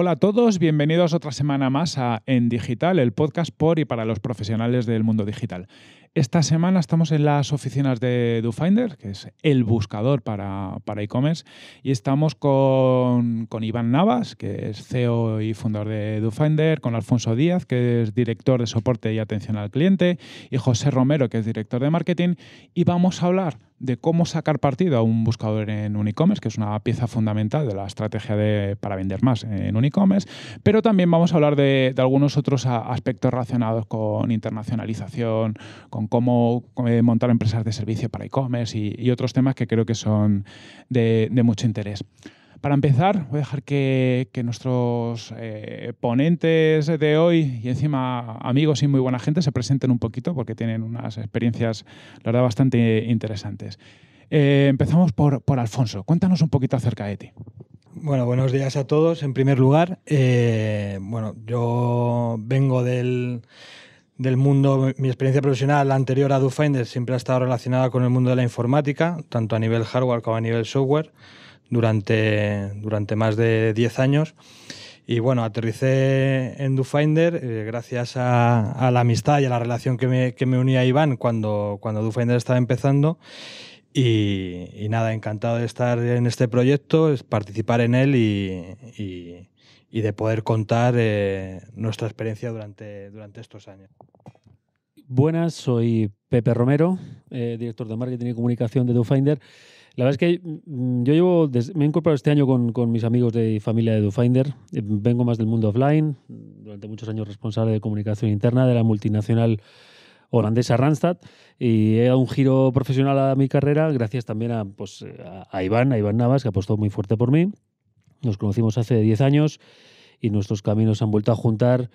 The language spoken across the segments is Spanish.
Hola a todos, bienvenidos otra semana más a En Digital, el podcast por y para los profesionales del mundo digital. Esta semana estamos en las oficinas de DoFinder, que es el buscador para, para e-commerce, y estamos con, con, Iván Navas, que es CEO y fundador de DoFinder, con Alfonso Díaz, que es director de soporte y atención al cliente, y José Romero, que es director de marketing, y vamos a hablar de cómo sacar partido a un buscador en un e-commerce, que es una pieza fundamental de la estrategia de, para vender más en un e-commerce, pero también vamos a hablar de, algunos otros aspectos relacionados con internacionalización, con cómo eh, montar empresas de servicio para e-commerce y, otros temas que creo que son de, mucho interés. Para empezar, voy a dejar que, nuestros eh, ponentes de hoy y encima amigos y muy buena gente se presenten un poquito porque tienen unas experiencias, la verdad, bastante interesantes. Eh, empezamos por, por Alfonso. Cuéntanos un poquito acerca de ti. Bueno, buenos días a todos. En primer lugar, eh, bueno, yo vengo del, del mundo, mi experiencia profesional anterior a DoFinder siempre ha estado relacionada con el mundo de la informática, tanto a nivel hardware como a nivel software, durante, durante más de 10 años. Y bueno, aterricé en DoFinder eh, gracias a, la amistad y a la relación que me, que me unía a Iván cuando, cuando DoFinder estaba empezando. Y, nada, encantado de estar en este proyecto, participar en él y, de poder contar eh, nuestra experiencia durante, durante estos años. Buenas, soy Pepe Romero, eh, director de marketing y comunicación de DoFinder. La verdad es que mm, yo llevo, me he incorporado este año con, con mis amigos de familia de DoFinder. Eh, vengo más del mundo offline, durante muchos años responsable de comunicación interna de la multinacional holandesa Randstad y he dado un giro profesional a mi carrera gracias también a, pues, eh, Iván, Iván Navas, que apostó muy fuerte por mí. Nos conocimos hace 10 años y nuestros caminos han vuelto a juntar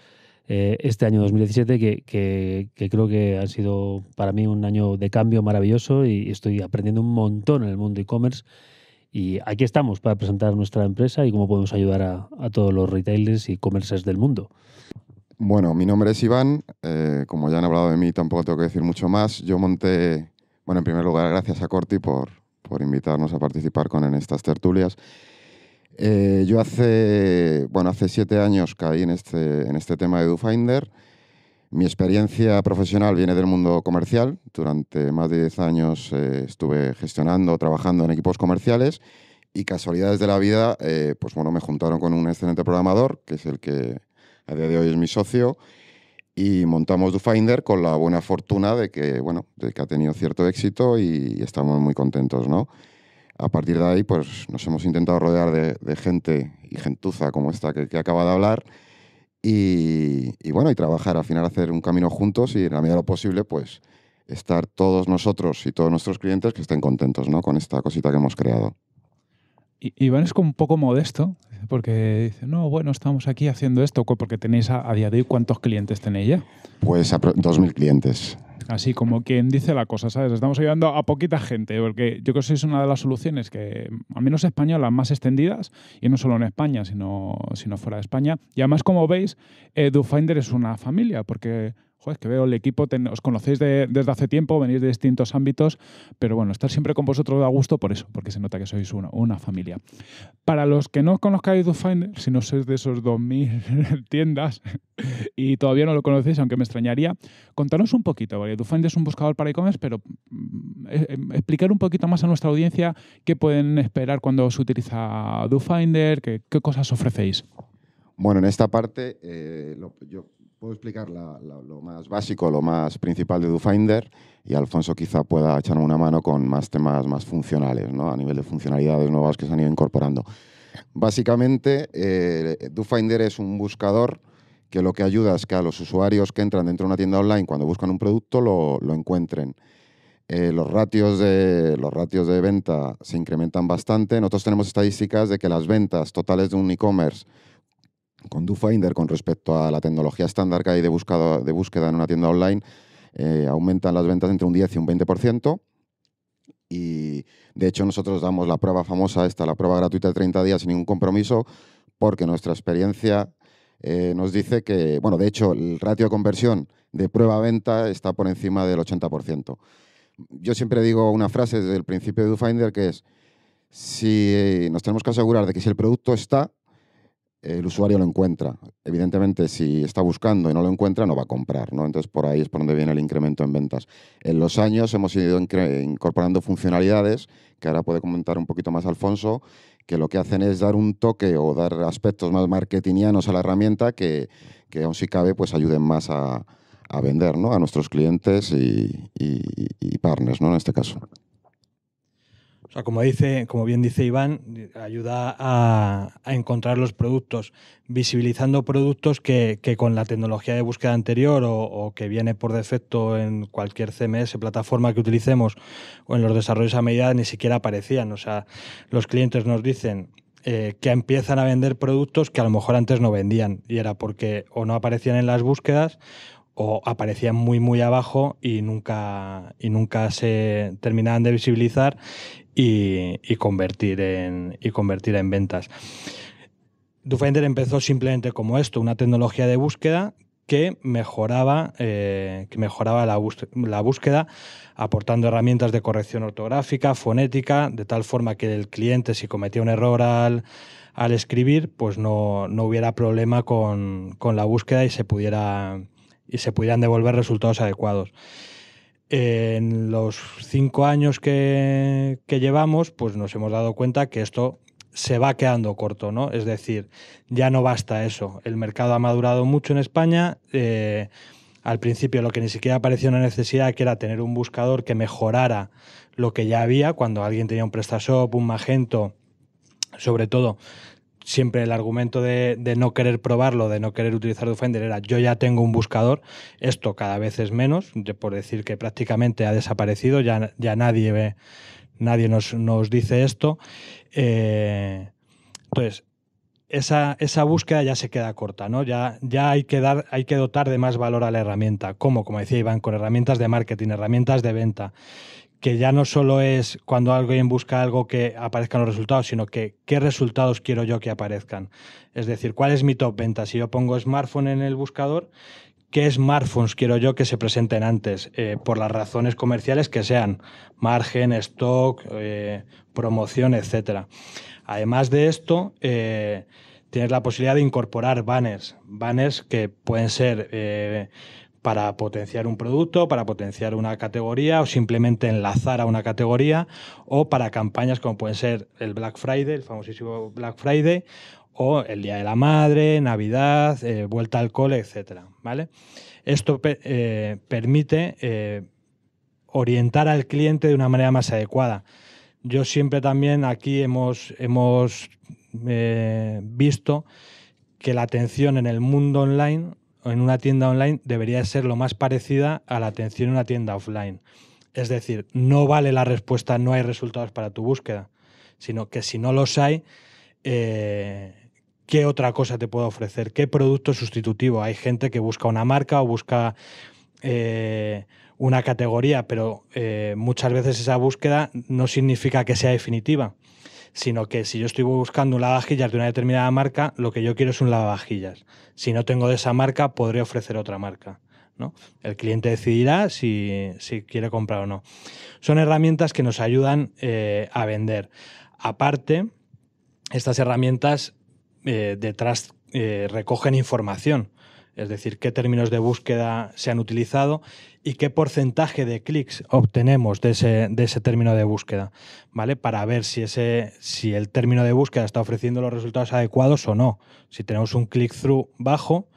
eh, este año 2017, que, creo que ha sido para mí un año de cambio maravilloso y estoy aprendiendo un montón en el mundo e-commerce. Y aquí estamos para presentar nuestra empresa y cómo podemos ayudar a, todos los retailers y e del mundo. Bueno, mi nombre es Iván. Eh, como ya han hablado de mí, tampoco tengo que decir mucho más. Yo monté, bueno, en primer lugar, gracias a Corti por, por invitarnos a participar con en estas tertulias. Eh, yo hace, bueno, hace siete años caí en este, en este tema de DoFinder. Mi experiencia profesional viene del mundo comercial. Durante más de diez años eh, estuve gestionando, trabajando en equipos comerciales y casualidades de la vida, pues bueno, me juntaron con un excelente programador, que es el que a día de hoy es mi socio, y montamos DoFinder con la buena fortuna de que, bueno, de que ha tenido cierto éxito y estamos muy contentos, ¿no? A partir de ahí, pues nos hemos intentado rodear de, gente y gentuza como esta que, acaba de hablar y, bueno, y trabajar, al final hacer un camino juntos y en la medida de lo posible, pues estar todos nosotros y todos nuestros clientes que estén contentos, Con esta cosita que hemos creado. Iván es como un poco modesto, porque dice, no, bueno, estamos aquí haciendo esto, porque tenéis a, día de hoy, ¿cuántos clientes tenéis ya? Pues dos 2.000 clientes. Así como quien dice la cosa, ¿sabes? Estamos ayudando a poquita gente, porque yo creo que es una de las soluciones que, a menos españolas, más extendidas, y no solo en España, sino, sino fuera de España. Y además, como veis, eh, DoFinder es una familia, porque joder, que veo el equipo, os conocéis desde hace tiempo, venís de distintos ámbitos, pero bueno, estar siempre con vosotros da gusto por eso, porque se nota que sois una, familia. Para los que no conozcáis DoFinder, si no sois de esos 2.000 tiendas y todavía no lo conocéis, aunque me extrañaría, contanos un poquito, porque DoFinder es un buscador para e-commerce, pero mm, eh, em, explicar un poquito más a nuestra audiencia qué pueden esperar cuando se utiliza DoFinder, qué, cosas ofrecéis. Bueno, en esta parte, eh, yo puedo explicar lo más básico, lo más principal de DoFinder y Alfonso quizá pueda echarme una mano con más temas más funcionales, ¿no? a nivel de funcionalidades nuevas que se han ido incorporando. Básicamente, eh, DoFinder es un buscador que lo que ayuda es que a los usuarios que entran dentro de una tienda online cuando buscan un producto lo, encuentren. Eh, los, ratios de, los ratios de venta se incrementan bastante. Nosotros tenemos estadísticas de que las ventas totales de un e-commerce con DoFinder con respecto a la tecnología estándar que hay de, de búsqueda en una tienda online, eh, aumentan las ventas entre un 10 y un 20%. Y de hecho nosotros damos la prueba famosa, esta, la prueba gratuita de 30 días sin ningún compromiso, porque nuestra experiencia eh, nos dice que, bueno, de hecho el ratio de conversión de prueba-venta a está por encima del 80%. Yo siempre digo una frase desde el principio de DoFinder que es, si eh, nos tenemos que asegurar de que si el producto está, el usuario lo encuentra. Evidentemente, si está buscando y no lo encuentra, no va a comprar, ¿no? Entonces, por ahí es por donde viene el incremento en ventas. En los años hemos ido incorporando funcionalidades, que ahora puede comentar un poquito más Alfonso, que lo que hacen es dar un toque o dar aspectos más marketingianos a la herramienta que, que aún si cabe, pues ayuden más a, vender, ¿no? A nuestros clientes y, y partners, ¿no? En este caso como, dice, como bien dice Iván, ayuda a, encontrar los productos, visibilizando productos que, con la tecnología de búsqueda anterior o, que viene por defecto en cualquier CMS, plataforma que utilicemos o en los desarrollos a medida ni siquiera aparecían. O sea, los clientes nos dicen eh, que empiezan a vender productos que a lo mejor antes no vendían y era porque o no aparecían en las búsquedas o aparecían muy muy abajo y nunca y nunca se terminaban de visibilizar y, convertir, en, y convertir en ventas. DoFinder empezó simplemente como esto, una tecnología de búsqueda que mejoraba, eh, que mejoraba la, la, búsqueda aportando herramientas de corrección ortográfica, fonética, de tal forma que el cliente si cometía un error al, al escribir, pues no, no hubiera problema con, con, la búsqueda y se, pudiera, y se pudieran devolver resultados adecuados en los cinco años que, llevamos, pues nos hemos dado cuenta que esto se va quedando corto, ¿no? Es decir, ya no basta eso. El mercado ha madurado mucho en España. Eh, al principio lo que ni siquiera parecía una necesidad, que era tener un buscador que mejorara lo que ya había, cuando alguien tenía un PrestaShop, un Magento, sobre todo siempre el argumento de, no querer probarlo, de no querer utilizar Defender era yo ya tengo un buscador, esto cada vez es menos, por decir que prácticamente ha desaparecido, ya, ya nadie, ve, nadie nos, nos, dice esto. Eh, entonces, esa, búsqueda ya se queda corta, ¿no? Ya, ya hay, que dar, hay que dotar de más valor a la herramienta. como Como decía Iván, con herramientas de marketing, herramientas de venta que ya no solo es cuando alguien busca algo que aparezcan los resultados, sino que qué resultados quiero yo que aparezcan. Es decir, cuál es mi top venta. Si yo pongo smartphone en el buscador, qué smartphones quiero yo que se presenten antes, eh, por las razones comerciales que sean, margen, stock, eh, promoción, etc. Además de esto, eh, tienes la posibilidad de incorporar banners, banners que pueden ser para potenciar un producto, para potenciar una categoría o simplemente enlazar a una categoría o para campañas como pueden ser el Black Friday, el famosísimo Black Friday o el Día de la Madre, Navidad, eh, vuelta al cole, etcétera, ¿vale? Esto eh, permite eh, orientar al cliente de una manera más adecuada. Yo siempre también aquí hemos, hemos visto que la atención en el mundo online en una tienda online debería ser lo más parecida a la atención en una tienda offline. Es decir, no vale la respuesta no hay resultados para tu búsqueda, sino que si no los hay, eh, ¿qué otra cosa te puedo ofrecer? ¿Qué producto sustitutivo? Hay gente que busca una marca o busca eh, una categoría, pero eh, muchas veces esa búsqueda no significa que sea definitiva sino que si yo estoy buscando un lavavajillas de una determinada marca, lo que yo quiero es un lavavajillas. Si no tengo de esa marca, podré ofrecer otra marca. ¿no? El cliente decidirá si, quiere comprar o no. Son herramientas que nos ayudan eh, a vender. Aparte, estas herramientas eh, detrás eh, recogen información es decir, qué términos de búsqueda se han utilizado y qué porcentaje de clics obtenemos de ese, término de búsqueda, ¿vale? Para ver si, ese, si el término de búsqueda está ofreciendo los resultados adecuados o no. Si tenemos un click-through bajo,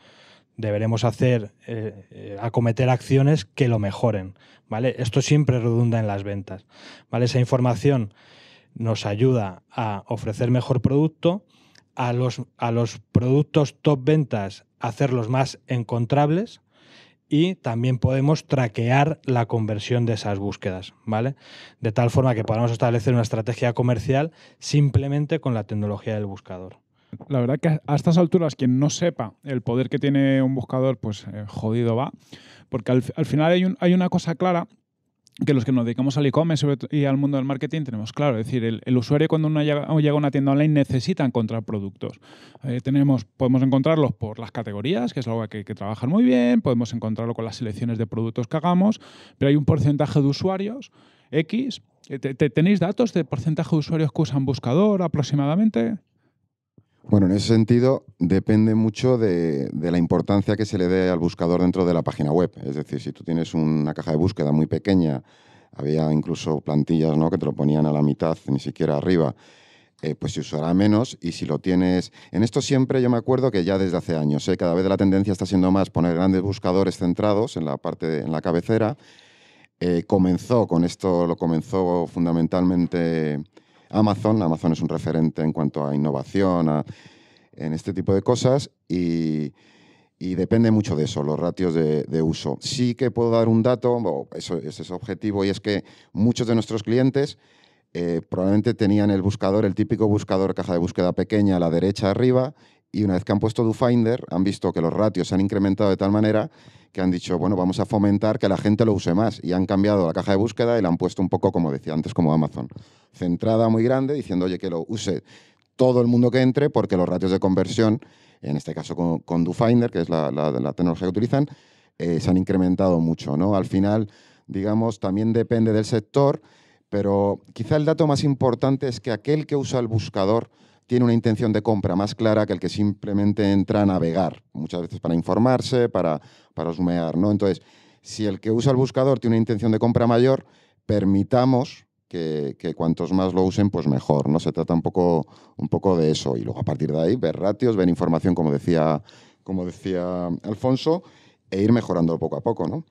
deberemos hacer, eh, eh, acometer acciones que lo mejoren, ¿vale? Esto siempre redunda en las ventas, ¿vale? Esa información nos ayuda a ofrecer mejor producto, a los, a los productos top ventas, hacerlos más encontrables y también podemos traquear la conversión de esas búsquedas, ¿vale? De tal forma que podamos establecer una estrategia comercial simplemente con la tecnología del buscador. La verdad que a estas alturas quien no sepa el poder que tiene un buscador, pues eh, jodido va, porque al, final hay, un, hay una cosa clara que los que nos dedicamos al e-commerce y al mundo del marketing tenemos claro. Es decir, el, usuario cuando uno llega, a una tienda online necesita encontrar productos. Eh, tenemos, podemos encontrarlos por las categorías, que es algo que hay que trabajar muy bien, podemos encontrarlo con las selecciones de productos que hagamos, pero hay un porcentaje de usuarios, X. Eh, ¿Tenéis datos de porcentaje de usuarios que usan buscador aproximadamente? Bueno, en ese sentido depende mucho de, la importancia que se le dé al buscador dentro de la página web. Es decir, si tú tienes una caja de búsqueda muy pequeña, había incluso plantillas ¿no? que te lo ponían a la mitad, ni siquiera arriba, eh, pues se usará menos y si lo tienes... En esto siempre yo me acuerdo que ya desde hace años, ¿eh? cada vez la tendencia está siendo más poner grandes buscadores centrados en la parte, en la cabecera. Eh, comenzó con esto, lo comenzó fundamentalmente Amazon. Amazon es un referente en cuanto a innovación, en este tipo de cosas y, depende mucho de eso, los ratios de, uso. Sí que puedo dar un dato, eso, ese es objetivo, y es que muchos de nuestros clientes eh, probablemente tenían el buscador, el típico buscador caja de búsqueda pequeña a la derecha arriba, y una vez que han puesto DoFinder, han visto que los ratios se han incrementado de tal manera que han dicho, bueno, vamos a fomentar que la gente lo use más. Y han cambiado la caja de búsqueda y la han puesto un poco, como decía antes, como Amazon. Centrada muy grande, diciendo, oye, que lo use todo el mundo que entre, porque los ratios de conversión, en este caso con, DoFinder, que es la, tecnología que utilizan, eh, se han incrementado mucho. ¿no? Al final, digamos, también depende del sector, pero quizá el dato más importante es que aquel que usa el buscador tiene una intención de compra más clara que el que simplemente entra a navegar, muchas veces para informarse, para, para husmear, ¿no? Entonces, si el que usa el buscador tiene una intención de compra mayor, permitamos que, cuantos más lo usen, pues mejor. ¿no? Se trata un poco, un poco de eso. Y luego a partir de ahí, ver ratios, ver información, como decía, como decía Alfonso, e ir mejorando poco a poco, ¿no?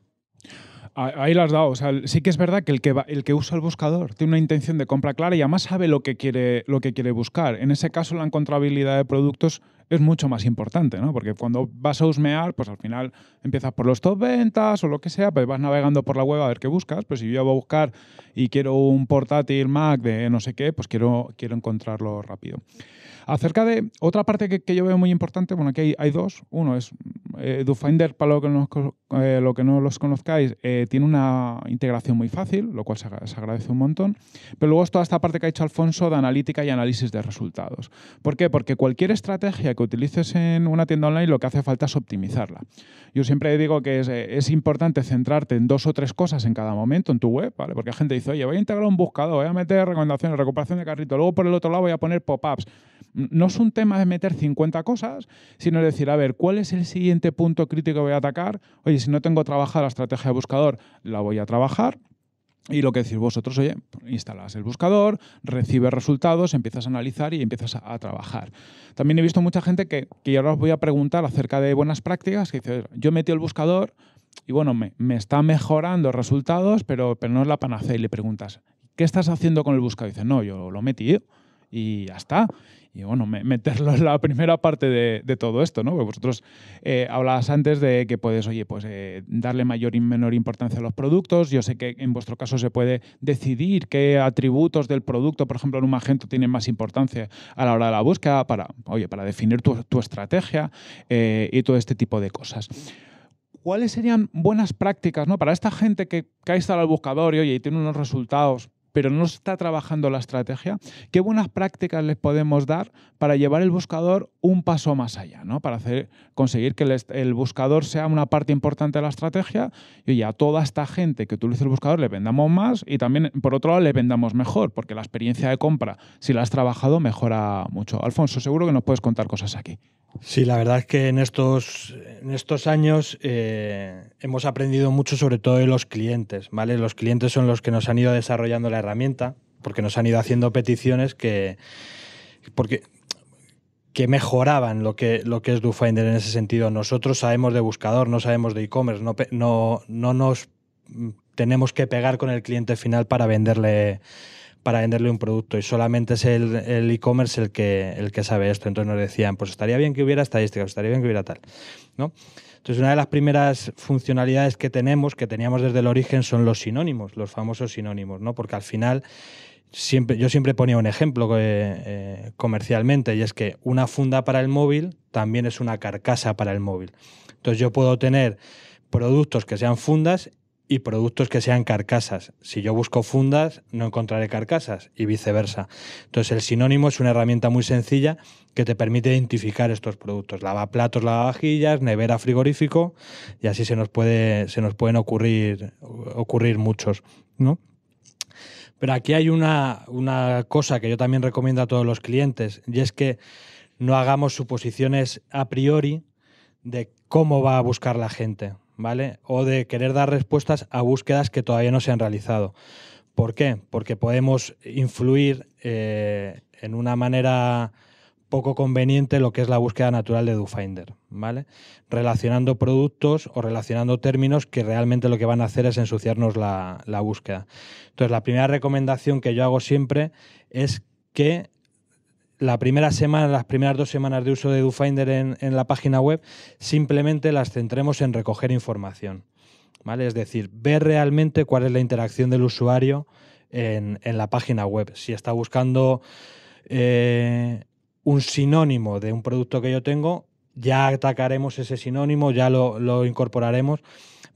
ahí las da, O sea, sí que es verdad que el que, el que usa el buscador tiene una intención de compra clara y además sabe lo que quiere, lo que quiere buscar. En ese caso, la encontrabilidad de productos es mucho más importante, ¿no? Porque cuando vas a husmear, pues al final empiezas por los top ventas o lo que sea, pues vas navegando por la web a ver qué buscas. Pues si yo voy a buscar y quiero un portátil Mac de no sé qué, pues quiero, quiero encontrarlo rápido. Acerca de otra parte que, yo veo muy importante, bueno, aquí hay, dos. Uno es eh, DoFinder, para lo que nos eh, lo que no los conozcáis, eh, tiene una integración muy fácil, lo cual se, agradece un montón. Pero luego es toda esta parte que ha hecho Alfonso de analítica y análisis de resultados. ¿Por qué? Porque cualquier estrategia que utilices en una tienda online lo que hace falta es optimizarla. Yo siempre digo que es, eh, importante centrarte en dos o tres cosas en cada momento en tu web, Porque la gente dice, oye, voy a integrar un buscador, voy a meter recomendaciones, recuperación de carrito, luego por el otro lado voy a poner pop-ups. No es un tema de meter 50 cosas, sino decir, a ver, ¿cuál es el siguiente punto crítico que voy a atacar? Oye, y si no tengo trabajada la estrategia de buscador, la voy a trabajar. Y lo que decís vosotros, oye, instalas el buscador, recibes resultados, empiezas a analizar y empiezas a, trabajar. También he visto mucha gente que, que ahora os voy a preguntar acerca de buenas prácticas, que dice, yo metí el buscador y bueno, me, me está mejorando resultados, pero, pero no es la panacea. Y le preguntas, ¿qué estás haciendo con el buscador? Y dice, no, yo lo metí y ya está y bueno, meterlo en la primera parte de, todo esto, ¿no? vosotros eh, hablabas antes de que puedes, oye, pues eh, darle mayor y menor importancia a los productos. Yo sé que en vuestro caso se puede decidir qué atributos del producto, por ejemplo, en un agente tienen más importancia a la hora de la búsqueda para, oye, para definir tu, estrategia eh, y todo este tipo de cosas. ¿Cuáles serían buenas prácticas ¿no? para esta gente que, cae ha al el buscador y, oye, y tiene unos resultados pero no está trabajando la estrategia, ¿qué buenas prácticas les podemos dar para llevar el buscador un paso más allá? ¿no? Para hacer, conseguir que el buscador sea una parte importante de la estrategia y a toda esta gente que utiliza el buscador le vendamos más y también, por otro lado, le vendamos mejor, porque la experiencia de compra, si la has trabajado, mejora mucho. Alfonso, seguro que nos puedes contar cosas aquí. Sí, la verdad es que en estos, en estos años eh, hemos aprendido mucho sobre todo de los clientes, ¿vale? Los clientes son los que nos han ido desarrollando la herramienta, porque nos han ido haciendo peticiones que, porque, que mejoraban lo que, lo que es DoFinder en ese sentido. Nosotros sabemos de buscador, no sabemos de e-commerce, no, no nos mm, tenemos que pegar con el cliente final para venderle para venderle un producto y solamente es el e-commerce el, que, el que sabe esto. Entonces nos decían, pues estaría bien que hubiera estadísticas, estaría bien que hubiera tal. ¿no? Entonces una de las primeras funcionalidades que tenemos, que teníamos desde el origen, son los sinónimos, los famosos sinónimos, ¿no? porque al final... Siempre, yo siempre ponía un ejemplo eh, eh, comercialmente y es que una funda para el móvil también es una carcasa para el móvil. Entonces yo puedo tener productos que sean fundas y productos que sean carcasas. Si yo busco fundas, no encontraré carcasas y viceversa. Entonces el sinónimo es una herramienta muy sencilla que te permite identificar estos productos. Lavaplatos, lavavajillas, nevera, frigorífico y así se nos, puede, se nos pueden ocurrir, ocurrir muchos. ¿no? Pero aquí hay una, una cosa que yo también recomiendo a todos los clientes y es que no hagamos suposiciones a priori de cómo va a buscar la gente. ¿vale? O de querer dar respuestas a búsquedas que todavía no se han realizado. ¿Por qué? Porque podemos influir eh, en una manera poco conveniente lo que es la búsqueda natural de DoFinder, ¿vale? Relacionando productos o relacionando términos que realmente lo que van a hacer es ensuciarnos la, la búsqueda. Entonces, la primera recomendación que yo hago siempre es que la primera semana, las primeras dos semanas de uso de DoFinder en, en la página web, simplemente las centremos en recoger información. ¿vale? Es decir, ver realmente cuál es la interacción del usuario en, la página web. Si está buscando eh, un sinónimo de un producto que yo tengo, ya atacaremos ese sinónimo, ya lo, lo incorporaremos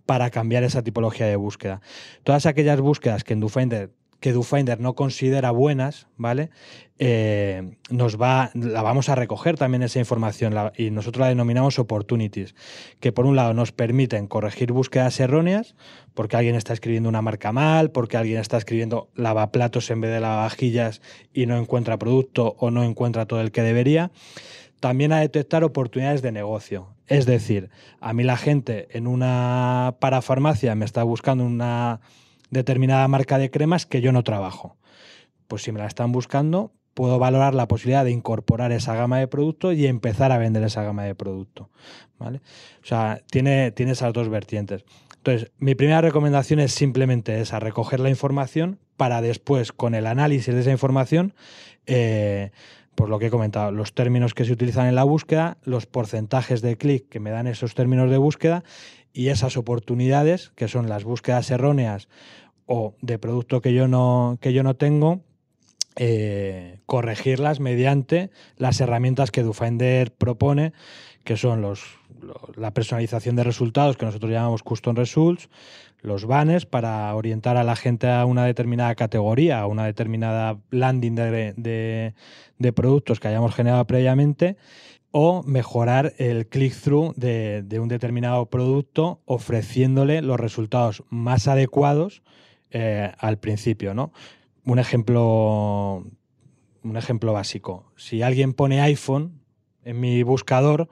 para cambiar esa tipología de búsqueda. Todas aquellas búsquedas que en DoFinder que DoFinder no considera buenas, ¿vale? Eh, nos va, la vamos a recoger también esa información y nosotros la denominamos opportunities, que por un lado nos permiten corregir búsquedas erróneas, porque alguien está escribiendo una marca mal, porque alguien está escribiendo lavaplatos en vez de lavavajillas y no encuentra producto o no encuentra todo el que debería. También a detectar oportunidades de negocio. Es decir, a mí la gente en una parafarmacia me está buscando una determinada marca de cremas que yo no trabajo. Pues si me la están buscando, puedo valorar la posibilidad de incorporar esa gama de producto y empezar a vender esa gama de producto. ¿vale? O sea, tiene, tiene esas dos vertientes. Entonces, mi primera recomendación es simplemente esa, recoger la información para después, con el análisis de esa información, por eh, pues lo que he comentado, los términos que se utilizan en la búsqueda, los porcentajes de clic que me dan esos términos de búsqueda y esas oportunidades, que son las búsquedas erróneas o de producto que yo no, que yo no tengo, eh, corregirlas mediante las herramientas que Dufender propone, que son la personalización de resultados, que nosotros llamamos Custom Results, los banners para orientar a la gente a una determinada categoría, a una determinada landing de, productos que hayamos generado previamente, o mejorar el click-through de un determinado producto ofreciéndole los resultados más adecuados eh, al principio, ¿no? Un ejemplo, un ejemplo básico. Si alguien pone iPhone en mi buscador,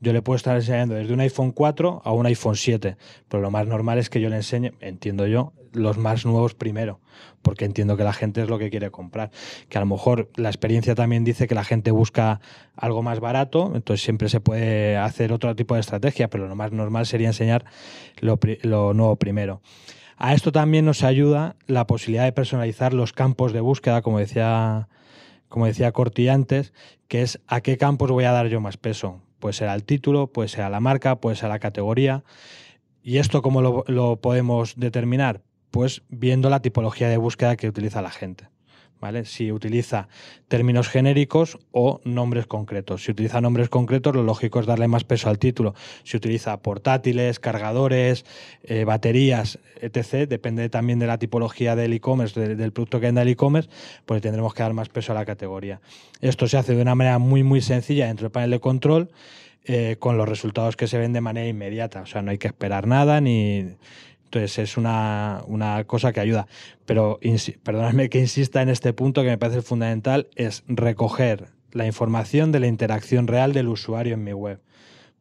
yo le puedo estar enseñando desde un iPhone 4 a un iPhone 7, pero lo más normal es que yo le enseñe, entiendo yo, los más nuevos primero, porque entiendo que la gente es lo que quiere comprar. Que a lo mejor la experiencia también dice que la gente busca algo más barato, entonces siempre se puede hacer otro tipo de estrategia, pero lo más normal sería enseñar lo, lo nuevo primero. A esto también nos ayuda la posibilidad de personalizar los campos de búsqueda, como decía, como decía Corti antes, que es a qué campos voy a dar yo más peso. Puede ser al título, puede ser a la marca, puede ser a la categoría. ¿Y esto cómo lo podemos determinar? Pues viendo la tipología de búsqueda que utiliza la gente. Si utiliza términos genéricos o nombres concretos. Si utiliza nombres concretos, lo lógico es darle más peso al título. Si utiliza portátiles, cargadores, eh, baterías, etc., depende también de la tipología del e-commerce, del producto que venda el e-commerce, pues tendremos que dar más peso a la categoría. Esto se hace de una manera muy, muy sencilla dentro del panel de control. Eh, con los resultados que se ven de manera inmediata. O sea, no hay que esperar nada ni, entonces es una, cosa que ayuda. Pero perdonadme que insista en este punto que me parece fundamental, es recoger la información de la interacción real del usuario en mi web.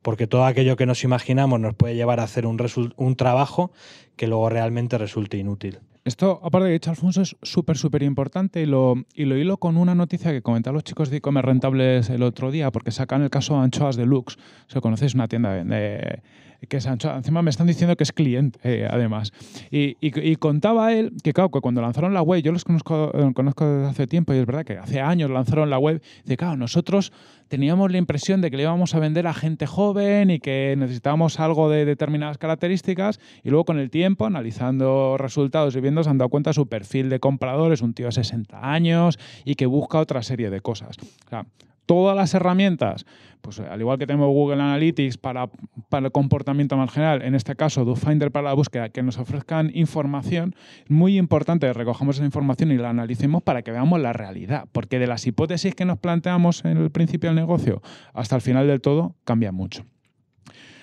Porque todo aquello que nos imaginamos nos puede llevar a hacer un, un trabajo que luego realmente resulte inútil. Esto, aparte de dicho, Alfonso, es súper, súper importante y lo, y lo hilo con una noticia que comentaron los chicos de Comer rentables el otro día, porque sacan el caso Anchoas Deluxe. O conocéis una tienda de que Sancho, Encima me están diciendo que es cliente, eh, además. Y, contaba él que, claro, que cuando lanzaron la web, yo los conozco, eh, conozco desde hace tiempo y es verdad que hace años lanzaron la web, de claro, nosotros teníamos la impresión de que le íbamos a vender a gente joven y que necesitábamos algo de determinadas características y luego con el tiempo, analizando resultados y viendo, se han dado cuenta su perfil de comprador es un tío de 60 años y que busca otra serie de cosas. O sea, todas las herramientas, pues al igual que tenemos Google Analytics para, el comportamiento más general, en este caso Finder para la búsqueda, que nos ofrezcan información, es muy importante Recogemos esa información y la analicemos para que veamos la realidad, porque de las hipótesis que nos planteamos en el principio del negocio hasta el final del todo cambia mucho.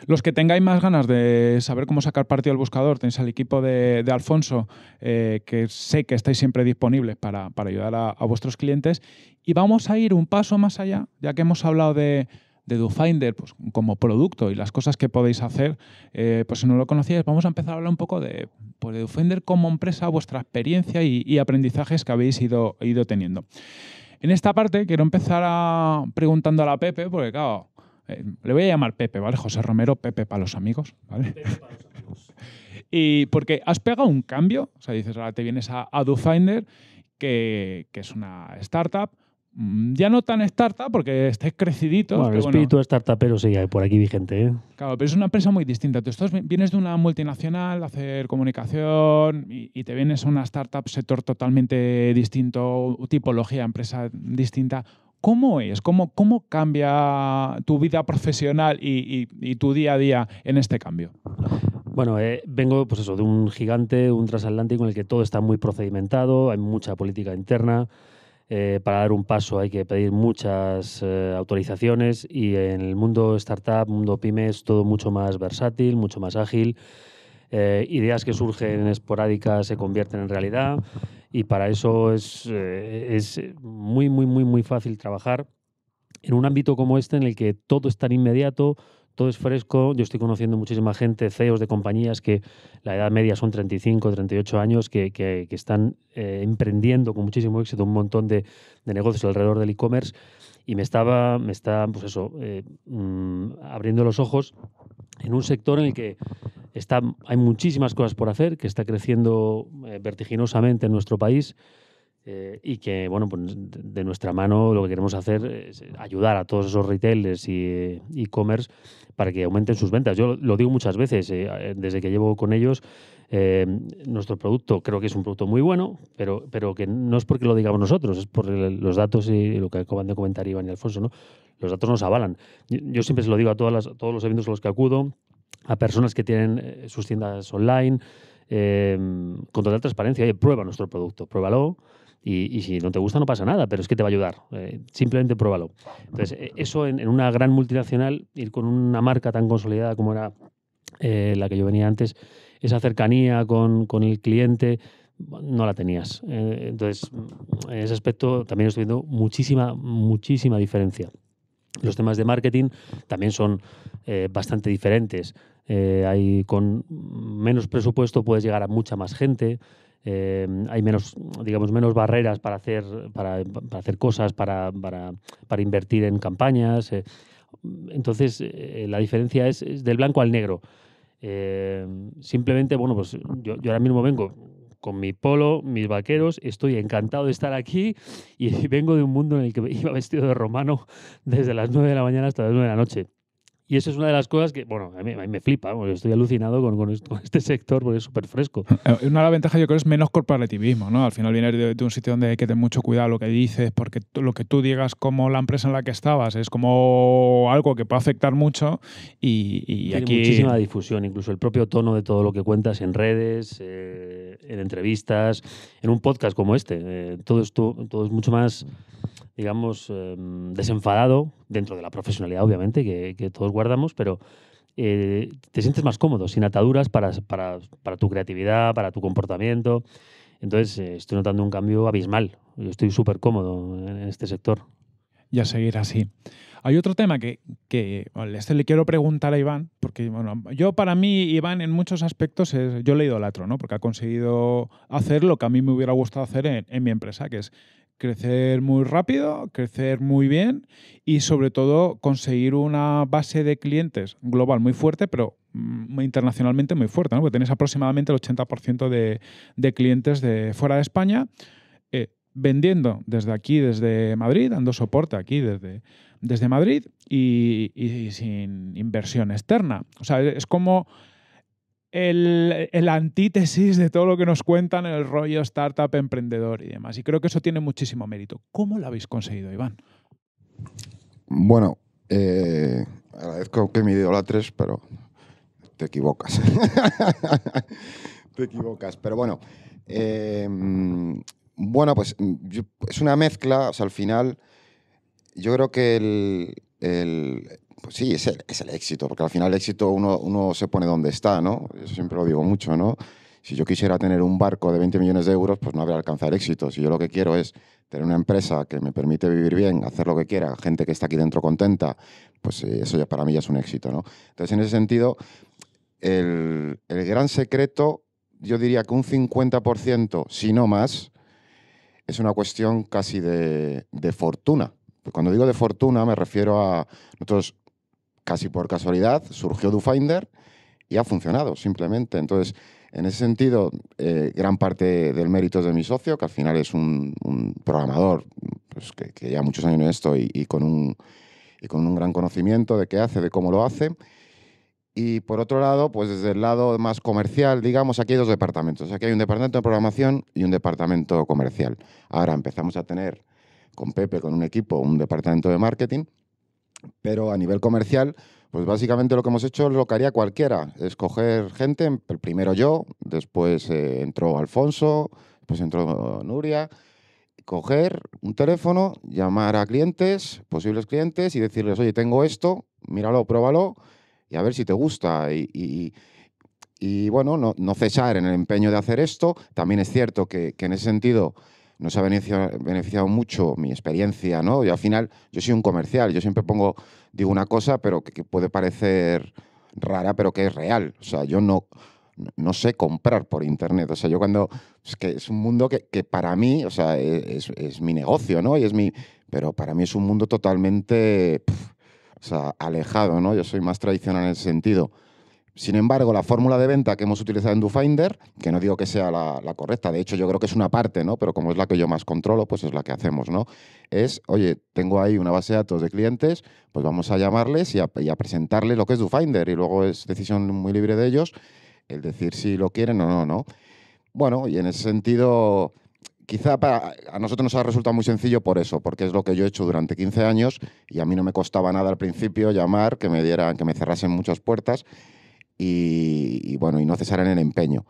Los que tengáis más ganas de saber cómo sacar partido al buscador, tenéis al equipo de, Alfonso, eh, que sé que estáis siempre disponibles para, ayudar a, vuestros clientes. Y vamos a ir un paso más allá, ya que hemos hablado de, de DoFinder pues, como producto y las cosas que podéis hacer, eh, pues si no lo conocíais, vamos a empezar a hablar un poco de, pues, como empresa, vuestra experiencia y, aprendizajes que habéis ido, teniendo. En esta parte quiero empezar preguntando a la Pepe, porque claro, eh, le voy a llamar Pepe, ¿vale? José Romero, Pepe para los amigos, ¿vale? Pepe para los amigos. y porque has pegado un cambio, o sea, dices, ahora te vienes a AduFinder, que, es una startup, mm, ya no tan startup porque estáis creciditos. Bueno, el espíritu bueno, sí, sigue por aquí vigente. ¿eh? Claro, pero es una empresa muy distinta. Tú estás, vienes de una multinacional a hacer comunicación y, y, te vienes a una startup, sector totalmente distinto, tipología, empresa distinta. ¿Cómo es? ¿Cómo, cómo cambia tu vida profesional y, tu día a día en este cambio? Bueno, eh, vengo pues eso, de un gigante, un transatlántico en el que todo está muy procedimentado, hay mucha política interna. Eh, para dar un paso hay que pedir muchas eh, autorizaciones y en el mundo startup, mundo pyme, es todo mucho más versátil, mucho más ágil. ideas que surgen esporádicas se convierten en realidad y para eso es, eh, eh, muy, muy, muy, muy fácil trabajar en un ámbito como este en el que todo es tan inmediato, todo es fresco. Yo estoy conociendo muchísima gente, CEOs de compañías que la edad media son 35, 38 años, que, están eh, emprendiendo con muchísimo éxito un montón de, negocios alrededor del e-commerce. Y me estaba, me está, pues eso, mm, abriendo los ojos en un sector en el que hay muchísimas cosas por hacer, que está creciendo eh, vertiginosamente en nuestro país eh, y que, bueno, pues de nuestra mano lo que queremos hacer es ayudar a todos esos retailers y eh, e-commerce para que aumenten sus ventas. Yo lo digo muchas veces, desde que llevo con ellos, nuestro producto creo que es un producto muy bueno, pero, pero que no es porque lo digamos nosotros, es por los datos y lo que acaban de comentar Iván y Alfonso, ¿no? Los datos nos avalan. Yo, siempre se lo digo a, todas a todos los eventos a los que acudo, a personas que tienen eh, sus tiendas online em, con total transparencia. Oye, prueba nuestro producto, pruébalo. Y, si no te gusta no pasa nada, pero es que te va a ayudar. Eh, simplemente pruébalo. Entonces, e, eso en, una gran multinacional, ir con una marca tan consolidada como era eh, la que yo venía antes, esa cercanía con, el cliente, no la tenías. entonces, en ese aspecto también estoy viendo muchísima, muchísima diferencia. Los temas de marketing también son bastante diferentes. Eh, hay con menos presupuesto puedes llegar a mucha más gente, eh, hay menos, digamos, menos barreras para hacer, para, hacer cosas, para, para, invertir en campañas. Eh. Entonces, la diferencia es, del blanco al negro. simplemente, bueno, pues yo, yo, ahora mismo vengo con mi polo, mis vaqueros, estoy encantado de estar aquí y vengo de un mundo en el que iba vestido de romano desde las 9 de la mañana hasta las 9 de la noche. Y eso es una de las cosas que, bueno, a mí, me flipa, estoy alucinado con, con, este sector porque es súper fresco. Eh, una de las ventajas yo creo es menos corporativismo, ¿no? Al final vienes de, un sitio donde hay que tener mucho cuidado lo que dices, porque lo que tú digas como la empresa en la que estabas es como algo que puede afectar mucho y, y aquí... muchísima difusión, incluso el propio tono de todo lo que cuentas en redes, eh, en entrevistas, en un podcast como este. Eh, todo, todo es mucho más digamos, em, desenfadado, dentro de la profesionalidad, obviamente, que, todos guardamos, pero eh, te sientes más cómodo, sin ataduras para, tu creatividad, para tu comportamiento. Entonces, eh, estoy notando un cambio abismal. Yo estoy súper cómodo en este sector. Y a seguir así. Hay otro tema que, este le quiero preguntar a Iván, porque bueno, yo para mí, Iván, en muchos aspectos, es, yo le idolatro, ¿no? Porque ha conseguido hacer lo que a mí me hubiera gustado hacer en mi empresa, que es crecer muy rápido, crecer muy bien y sobre todo conseguir una base de clientes global muy fuerte, pero mm, internacionalmente muy fuerte, ¿no? porque tenés aproximadamente el 80% de, clientes de fuera de España eh, vendiendo desde aquí, desde Madrid, dando soporte aquí desde, desde Madrid y sin inversión externa. O sea, es como el, antítesis de todo lo que nos cuentan el rollo startup, emprendedor y demás. Y creo que eso tiene muchísimo mérito. ¿Cómo lo habéis conseguido, Iván? Bueno, eh, agradezco que me 3 pero te equivocas. te equivocas. Pero bueno, eh, bueno, pues es una mezcla. O sea, al final, yo creo que el, pues sí, es el, éxito, porque al final el éxito uno, se pone donde está, ¿no? Eso siempre lo digo mucho, ¿no? Si yo quisiera tener un barco de 20 millones de euros, pues no habría alcanzar éxito. Si yo lo que quiero es tener una empresa que me permite vivir bien, hacer lo que quiera, gente que está aquí dentro contenta, pues eh, eso ya para mí ya es un éxito, ¿no? Entonces, en ese sentido, el, gran secreto, yo diría que un 50%, si no más, es una cuestión casi de, de fortuna. Cuando digo de fortuna me refiero a... Nosotros casi por casualidad, surgió DuFinder y ha funcionado simplemente. Entonces, en ese sentido, eh, gran parte del mérito es de mi socio, que al final es un, programador pues, que, ya muchos años en esto y, con un, y, con un, gran conocimiento de qué hace, de cómo lo hace. Y por otro lado, pues desde el lado más comercial, digamos, aquí hay dos departamentos. Aquí hay un departamento de programación y un departamento comercial. Ahora empezamos a tener con Pepe, con un equipo, un departamento de marketing pero a nivel comercial, pues básicamente lo que hemos hecho es lo que haría cualquiera, escoger gente, primero yo, después eh, entró Alfonso, después entró Nuria, coger un teléfono, llamar a clientes, posibles clientes y decirles, oye, tengo esto, míralo, pruébalo y a ver si te gusta. Y, bueno, no, cesar en el empeño de hacer esto. También es cierto que en ese sentido nos ha beneficiado, mucho mi experiencia, ¿no? Y al final, yo soy un comercial, yo siempre pongo, digo una cosa, pero que, puede parecer rara, pero que es real. O sea, yo no, no sé comprar por internet. O sea, yo cuando. Es que es un mundo que, para mí, o sea, e, es, mi negocio, ¿no? Y es mi. Pero para mí es un mundo totalmente. sea, alejado, ¿no? Yo soy más tradicional en ese sentido. Sin embargo, la fórmula de venta que hemos utilizado en DoFinder, que no digo que sea la, correcta, de hecho yo creo que es una parte, ¿no? Pero como es la que yo más controlo, pues es la que hacemos, ¿no? Es, oye, tengo ahí una base de datos de clientes, pues vamos a llamarles y a, presentarles lo que es DoFinder y luego es decisión muy libre de ellos el decir si lo quieren o no, ¿no? Bueno, y en ese sentido, quizá a nosotros nos ha resultado muy sencillo por eso, porque es lo que yo he hecho durante 15 años y a mí no me costaba nada al principio llamar, que me dieran, que me cerrasen muchas puertas y, bueno, y no cesar en el empeño.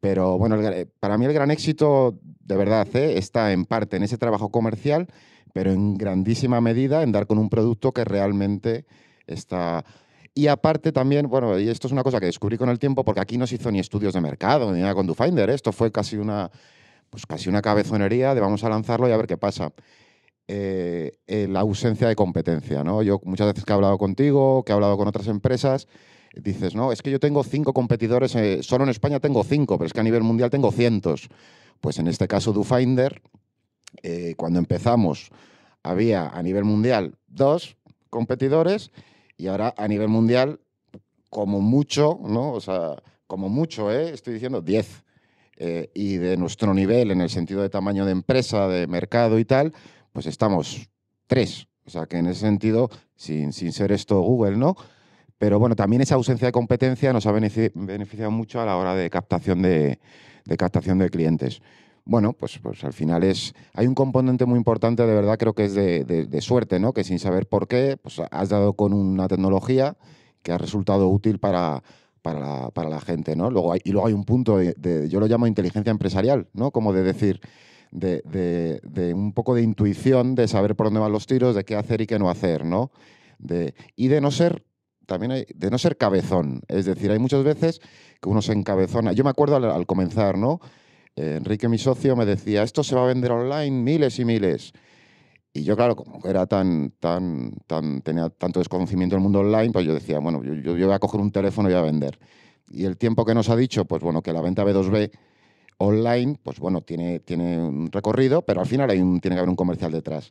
Pero bueno, eh, para mí el gran éxito, de verdad, ¿eh? está en parte en ese trabajo comercial, pero en grandísima medida en dar con un producto que realmente está... Y aparte también, bueno, y esto es una cosa que descubrí con el tiempo, porque aquí no se hizo ni estudios de mercado, ni nada con DoFinder, ¿eh? esto fue casi una, pues casi una cabezonería de vamos a lanzarlo y a ver qué pasa. la ausencia de competencia, ¿no? Yo muchas veces que he hablado contigo, que he hablado con otras empresas, dices, no, es que yo tengo cinco competidores, eh, solo en España tengo cinco, pero es que a nivel mundial tengo cientos. Pues en este caso, DuFinder eh, cuando empezamos, había a nivel mundial dos competidores y ahora a nivel mundial, como mucho, ¿no? O sea, como mucho, ¿eh? estoy diciendo diez. Eh, y de nuestro nivel en el sentido de tamaño de empresa, de mercado y tal, pues estamos tres. O sea que en ese sentido, sin, sin ser esto Google, ¿no? Pero bueno, también esa ausencia de competencia nos ha beneficiado mucho a la hora de captación de, captación de clientes. Bueno, pues, pues al final es. Hay un componente muy importante, de verdad, creo que es de, suerte, ¿no? Que sin saber por qué, pues has dado con una tecnología que ha resultado útil para, la, gente, ¿no? Luego y luego hay un punto, yo lo llamo inteligencia empresarial, ¿no? Como de decir, de, un poco de intuición, de saber por dónde van los tiros, de qué hacer y qué no hacer, ¿no? De, y de no ser también de no ser cabezón. Es decir, hay muchas veces que uno se encabezona. Yo me acuerdo al, comenzar, ¿no? Eh, Enrique, mi socio, me decía, esto se va a vender online miles y miles. Y yo, claro, como era tan, tan, tan, tenía tanto desconocimiento del mundo online, pues yo decía, bueno, yo, yo, voy a coger un teléfono y voy a vender. Y el tiempo que nos ha dicho, pues bueno, que la venta B2B online, pues bueno, tiene, tiene un recorrido, pero al final hay tiene que haber un comercial detrás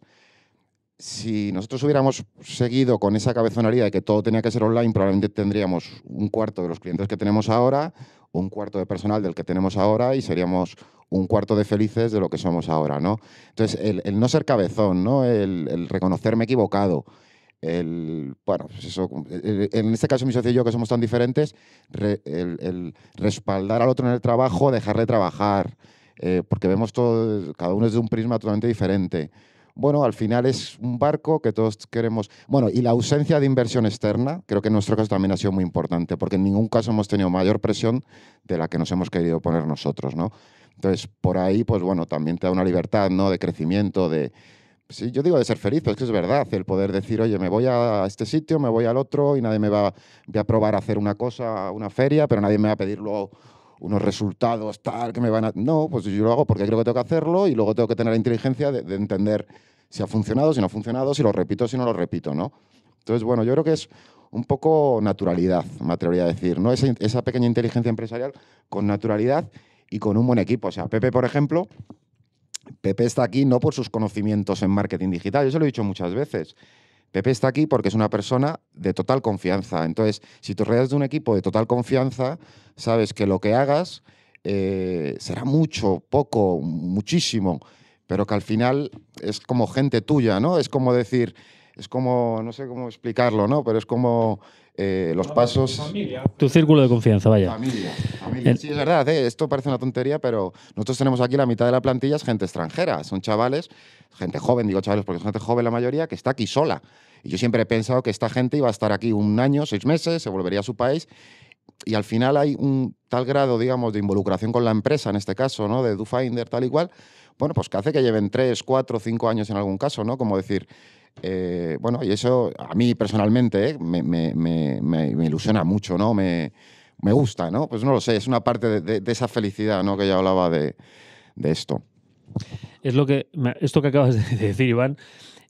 si nosotros hubiéramos seguido con esa cabezonería de que todo tenía que ser online, probablemente tendríamos un cuarto de los clientes que tenemos ahora, un cuarto de personal del que tenemos ahora y seríamos un cuarto de felices de lo que somos ahora, ¿no? Entonces, el, no ser cabezón, ¿no? El, reconocerme equivocado, el, bueno, pues eso, en este caso mi socio y yo, que somos tan diferentes, el, respaldar al otro en el trabajo, dejarle trabajar, eh, porque vemos todo, cada uno desde un prisma totalmente diferente bueno, al final es un barco que todos queremos. Bueno, y la ausencia de inversión externa, creo que en nuestro caso también ha sido muy importante, porque en ningún caso hemos tenido mayor presión de la que nos hemos querido poner nosotros, ¿no? Entonces, por ahí, pues bueno, también te da una libertad, ¿no? De crecimiento, de... Sí, yo digo de ser feliz, pero es que es verdad, el poder decir, oye, me voy a este sitio, me voy al otro y nadie me va, a probar a hacer una cosa, una feria, pero nadie me va a pedirlo. luego unos resultados tal que me van a... No, pues yo lo hago porque creo que tengo que hacerlo y luego tengo que tener la inteligencia de, entender si ha funcionado, si no ha funcionado, si lo repito, si no lo repito, ¿no? Entonces, bueno, yo creo que es un poco naturalidad, me atrevería a decir, ¿no? Esa, esa, pequeña inteligencia empresarial con naturalidad y con un buen equipo. O sea, Pepe, por ejemplo, Pepe está aquí no por sus conocimientos en marketing digital, yo se lo he dicho muchas veces. Pepe está aquí porque es una persona de total confianza. Entonces, si tú rodeas de un equipo de total confianza, sabes que lo que hagas eh, será mucho, poco, muchísimo, pero que al final es como gente tuya, ¿no? Es como decir, es como, no sé cómo explicarlo, ¿no? Pero es como eh, los pasos. Tu círculo de confianza, vaya. Familia. Sí, es verdad, eh, esto parece una tontería, pero nosotros tenemos aquí la mitad de la plantilla es gente extranjera, son chavales, gente joven, digo chavales porque es gente joven la mayoría, que está aquí sola. Y yo siempre he pensado que esta gente iba a estar aquí un año, seis meses, se volvería a su país y al final hay un tal grado, digamos, de involucración con la empresa, en este caso, ¿no? De DoFinder, tal y cual, bueno, pues que hace que lleven tres, cuatro, cinco años en algún caso, ¿no? Como decir, eh, bueno, y eso a mí personalmente ¿eh? me, ilusiona mucho, ¿no? Me, gusta, ¿no? Pues no lo sé, es una parte de, esa felicidad, ¿no? Que ya hablaba de, esto. Es lo que, esto que acabas de decir, Iván,